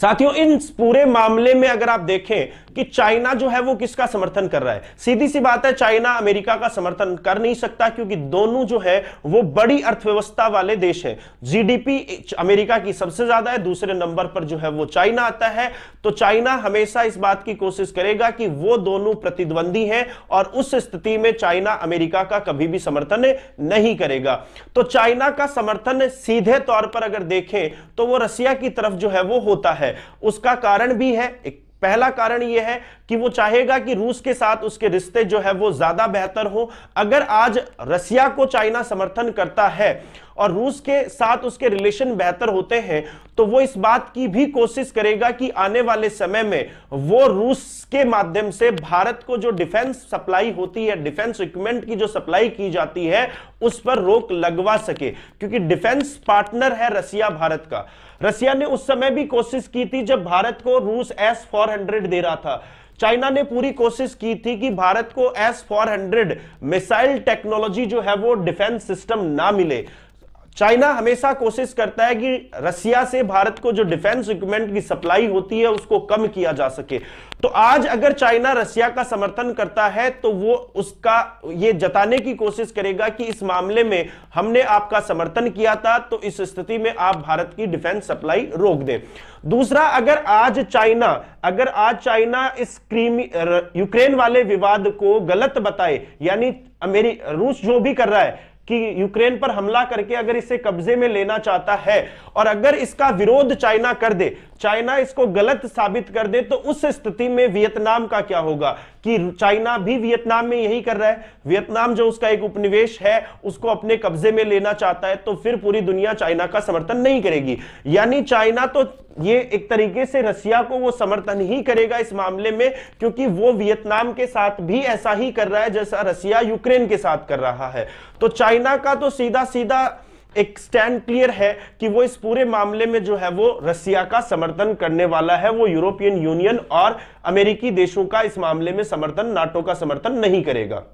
साथियों इन पूरे मामले में अगर आप देखें कि चाइना जो है वो किसका समर्थन कर रहा है सीधी सी बात है चाइना अमेरिका का समर्थन कर नहीं सकता क्योंकि दोनों जो है वो बड़ी अर्थव्यवस्था वाले देश है जीडीपी अमेरिका की सबसे ज्यादा है दूसरे नंबर पर जो है वो चाइना आता है तो चाइना हमेशा इस बात की कोशिश करेगा कि वो दोनों प्रतिद्वंदी है और उस स्थिति में चाइना अमेरिका का कभी भी समर्थन नहीं करेगा तो चाइना का समर्थन सीधे तौर पर अगर देखें तो वो रसिया की तरफ जो है वो होता है उसका कारण भी है एक पहला कारण यह है कि वो चाहेगा कि रूस के साथ उसके रिश्ते जो है वो ज्यादा बेहतर हो अगर आज रसिया को चाइना समर्थन करता है और रूस के साथ उसके रिलेशन बेहतर होते हैं तो वो इस बात की भी कोशिश करेगा कि आने वाले समय में वो रूस के माध्यम से भारत को जो डिफेंस सप्लाई होती है डिफेंस इक्विपमेंट की जो सप्लाई की जाती है उस पर रोक लगवा सके क्योंकि डिफेंस पार्टनर है रसिया भारत का रसिया ने उस समय भी कोशिश की थी जब भारत को रूस एस फोर दे रहा था चाइना ने पूरी कोशिश की थी कि भारत को एस फोर मिसाइल टेक्नोलॉजी जो है वो डिफेंस सिस्टम ना मिले चाइना हमेशा कोशिश करता है कि रसिया से भारत को जो डिफेंस इक्विपमेंट की सप्लाई होती है उसको कम किया जा सके तो आज अगर चाइना रसिया का समर्थन करता है तो वो उसका ये जताने की कोशिश करेगा कि इस मामले में हमने आपका समर्थन किया था तो इस स्थिति में आप भारत की डिफेंस सप्लाई रोक दें दूसरा अगर आज चाइना अगर आज चाइना इस क्रीमी यूक्रेन वाले विवाद को गलत बताए यानी रूस जो भी कर रहा है कि यूक्रेन पर हमला करके अगर इसे कब्जे में लेना चाहता है और अगर इसका विरोध चाइना कर दे चाइना इसको गलत साबित कर दे तो उस स्थिति में वियतनाम का क्या होगा कि चाइना भी वियतनाम में यही कर रहा है वियतनाम जो उसका एक उपनिवेश है उसको अपने कब्जे में लेना चाहता है तो फिर पूरी दुनिया चाइना का समर्थन नहीं करेगी यानी चाइना तो ये एक तरीके से रशिया को वो समर्थन ही करेगा इस मामले में क्योंकि वो वियतनाम के साथ भी ऐसा ही कर रहा है जैसा रसिया यूक्रेन के साथ कर रहा है तो चाइना का तो सीधा सीधा एक स्टैंड क्लियर है कि वो इस पूरे मामले में जो है वो रसिया का समर्थन करने वाला है वो यूरोपियन यूनियन और अमेरिकी देशों का इस मामले में समर्थन नाटो का समर्थन नहीं करेगा